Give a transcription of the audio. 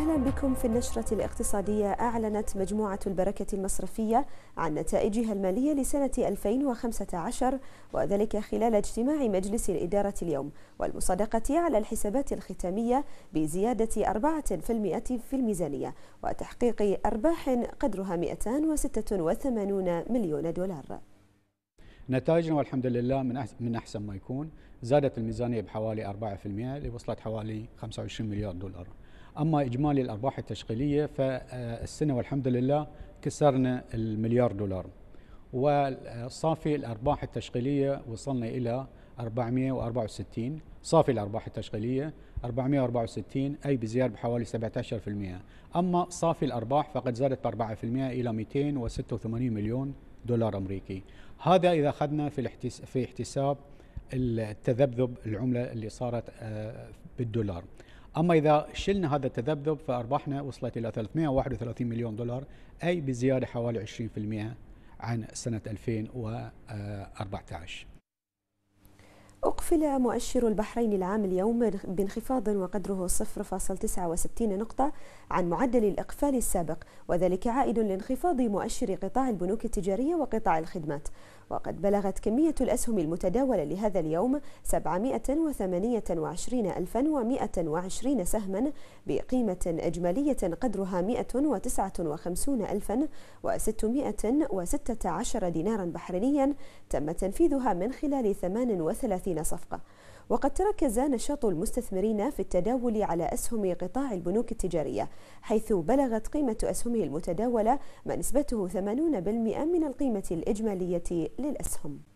أهلا بكم في النشرة الاقتصادية أعلنت مجموعة البركة المصرفية عن نتائجها المالية لسنة 2015 وذلك خلال اجتماع مجلس الإدارة اليوم والمصادقة على الحسابات الختامية بزيادة 4% في الميزانية وتحقيق أرباح قدرها 286 مليون دولار نتائجنا والحمد لله من احسن ما يكون زادت الميزانيه بحوالي 4% اللي وصلت حوالي 25 مليار دولار اما اجمالي الارباح التشغيليه فالسنه والحمد لله كسرنا المليار دولار وصافي الارباح التشغيليه وصلنا الى 464 صافي الارباح التشغيليه 464 اي بزياده بحوالي 17% اما صافي الارباح فقد زادت ب 4% الى 286 مليون دولار امريكي هذا اذا اخذنا في في احتساب التذبذب العمله اللي صارت آه، بالدولار اما اذا شلنا هذا التذبذب فارباحنا وصلت الى 331 مليون دولار اي بزياده حوالي 20% عن سنه 2014. أقفل مؤشر البحرين العام اليوم بانخفاض وقدره 0.69 نقطة عن معدل الإقفال السابق وذلك عائد لانخفاض مؤشر قطاع البنوك التجارية وقطاع الخدمات وقد بلغت كمية الأسهم المتداولة لهذا اليوم 728120 سهما بقيمة إجمالية قدرها 159616 دينارا بحرينيا تم تنفيذها من خلال 38 صفقة وقد تركز نشاط المستثمرين في التداول على أسهم قطاع البنوك التجارية حيث بلغت قيمة أسهمه المتداولة ما نسبته 80% من القيمة الإجمالية للأسهم